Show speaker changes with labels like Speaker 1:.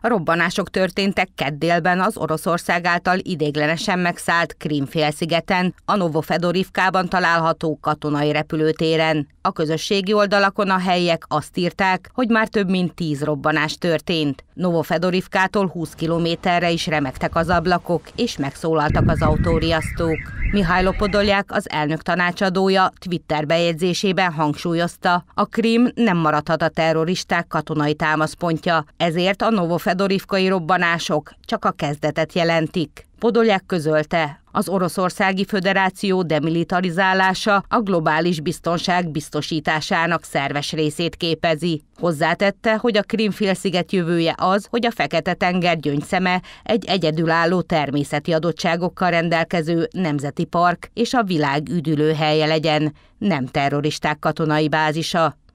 Speaker 1: robbanások történtek keddélben az Oroszország által idéglenesen megszállt Krímfélszigeten, a Novofedorivkában található katonai repülőtéren. A közösségi oldalakon a helyiek azt írták, hogy már több mint tíz robbanás történt. Novofedorivkától 20 kilométerre is remektek az ablakok, és megszólaltak az autóriasztók. Mihály Podolják, az elnök tanácsadója Twitter bejegyzésében hangsúlyozta, a Krim nem maradhat a terroristák katonai támaszpontja, ezért a novofedorivkai robbanások csak a kezdetet jelentik. Podolyák közölte, az Oroszországi Föderáció demilitarizálása a globális biztonság biztosításának szerves részét képezi. Hozzátette, hogy a Krimfélsziget jövője az, hogy a Fekete-tenger gyöngyszeme egy egyedülálló természeti adottságokkal rendelkező nemzeti park és a világ üdülőhelye legyen, nem terroristák katonai bázisa.